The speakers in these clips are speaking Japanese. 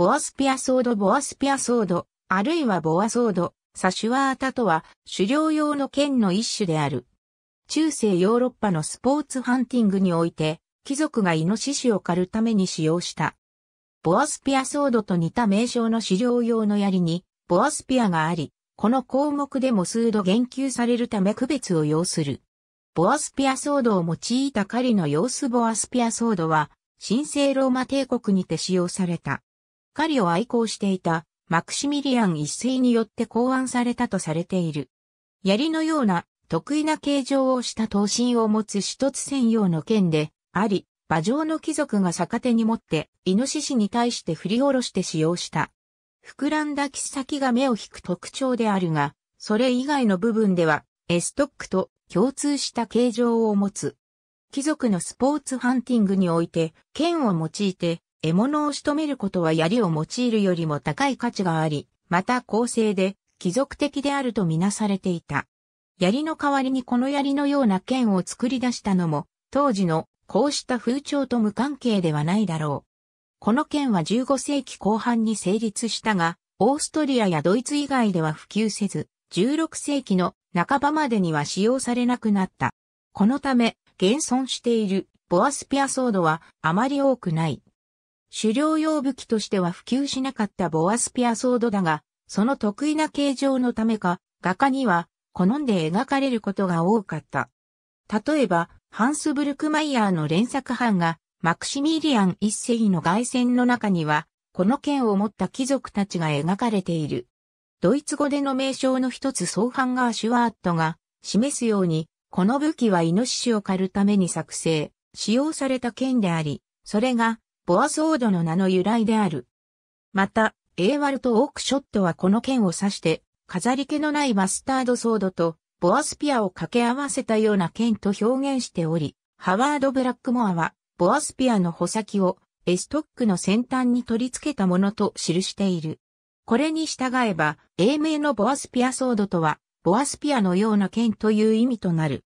ボアスピアソードボアスピアソード、あるいはボアソード、サシュワータとは狩猟用の剣の一種である。中世ヨーロッパのスポーツハンティングにおいて、貴族がイノシシを狩るために使用した。ボアスピアソードと似た名称の狩猟用の槍に、ボアスピアがあり、この項目でも数度言及されるため区別を要する。ボアスピアソードを用いた狩りの様子ボアスピアソードは、神聖ローマ帝国にて使用された。狩りを愛好していたマクシミリアン一世によって考案されたとされている。槍のような得意な形状をした刀身を持つ一つ専用の剣であり、馬上の貴族が逆手に持って、イノシシに対して振り下ろして使用した。膨らんだ切先が目を引く特徴であるが、それ以外の部分では、エストックと共通した形状を持つ。貴族のスポーツハンティングにおいて、剣を用いて獲物を仕留めることは槍を用いるよりも高い価値があり、また公正で、貴族的であるとみなされていた。槍の代わりにこの槍のような剣を作り出したのも、当時のこうした風潮と無関係ではないだろう。この剣は15世紀後半に成立したが、オーストリアやドイツ以外では普及せず、16世紀の半ばまでには使用されなくなった。このため、現存しているボアスピアソードはあまり多くない。狩猟用武器としては普及しなかったボアスピアソードだが、その得意な形状のためか、画家には好んで描かれることが多かった。例えば、ハンスブルクマイヤーの連作版が、マクシミリアン一世の外戦の中には、この剣を持った貴族たちが描かれている。ドイツ語での名称の一つ相反がアシュワーットが示すように、この武器はイノシシを狩るために作成、使用された剣であり、それがボアソードの名の由来である。また、エーワルト・オークショットはこの剣を指して、飾り気のないマスタードソードとボアスピアを掛け合わせたような剣と表現しており、ハワード・ブラックモアは、ボアスピアの穂先をエストックの先端に取り付けたものと記している。これに従えば、英名のボアスピアソードとは、ボアスピアのような剣という意味となる。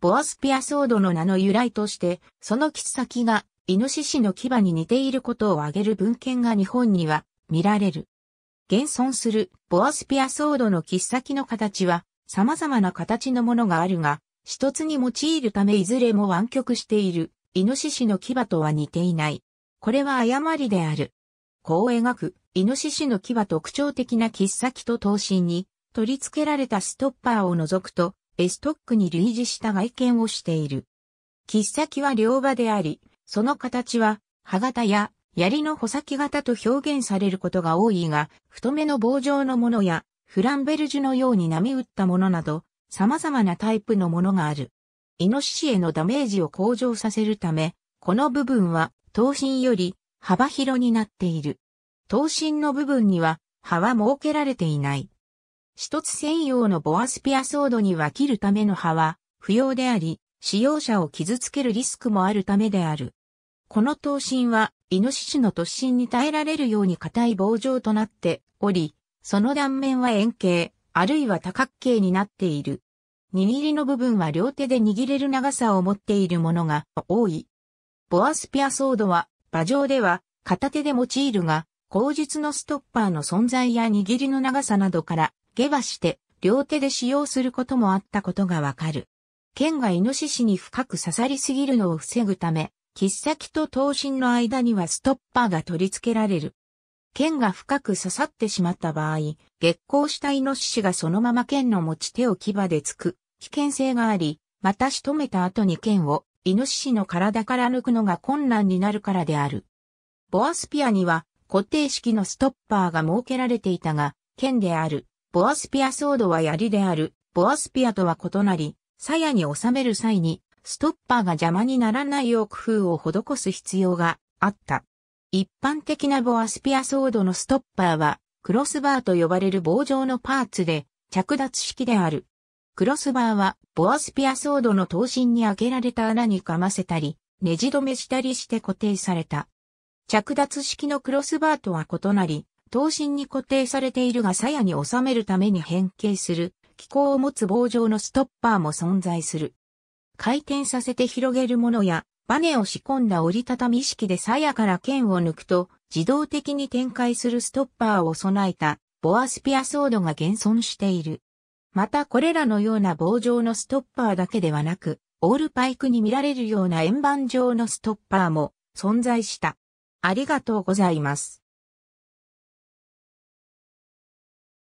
ボアスピアソードの名の由来として、その切っ先がイノシシの牙に似ていることを挙げる文献が日本には見られる。現存するボアスピアソードの切っ先の形は様々な形のものがあるが、一つに用いるためいずれも湾曲しているイノシシの牙とは似ていない。これは誤りである。こう描くイノシシの牙特徴的な切っ先と頭身に取り付けられたストッパーを除くと、エストックに類似した外見をしている。切っ先は両刃であり、その形は、歯型や槍の穂先型と表現されることが多いが、太めの棒状のものや、フランベルジュのように波打ったものなど、様々なタイプのものがある。イノシシへのダメージを向上させるため、この部分は、刀身より幅広になっている。刀身の部分には、歯は設けられていない。一つ専用のボアスピアソードには切るための歯は不要であり、使用者を傷つけるリスクもあるためである。この刀身は、イノシシの突進に耐えられるように硬い棒状となっており、その断面は円形、あるいは多角形になっている。握りの部分は両手で握れる長さを持っているものが多い。ボアスピアソードは、馬上では片手で用いるが、口述のストッパーの存在や握りの長さなどから、下馬して両手で使用することもあったことがわかる。剣がイノシシに深く刺さりすぎるのを防ぐため、切っ先と刀身の間にはストッパーが取り付けられる。剣が深く刺さってしまった場合、月光したイノシシがそのまま剣の持ち手を牙で突く危険性があり、また仕留めた後に剣をイノシシの体から抜くのが困難になるからである。ボアスピアには固定式のストッパーが設けられていたが、剣である、ボアスピアソードは槍である、ボアスピアとは異なり、鞘に収める際にストッパーが邪魔にならないよう工夫を施す必要があった。一般的なボアスピアソードのストッパーは、クロスバーと呼ばれる棒状のパーツで、着脱式である。クロスバーは、ボアスピアソードの刀身に開けられた穴にかませたり、ねじ止めしたりして固定された。着脱式のクロスバーとは異なり、刀身に固定されているが鞘に収めるために変形する、機構を持つ棒状のストッパーも存在する。回転させて広げるものや、バネを仕込んだ折りたたみ式で鞘から剣を抜くと、自動的に展開するストッパーを備えた、ボアスピアソードが現存している。またこれらのような棒状のストッパーだけではなく、オールパイクに見られるような円盤状のストッパーも存在した。ありがとうございます。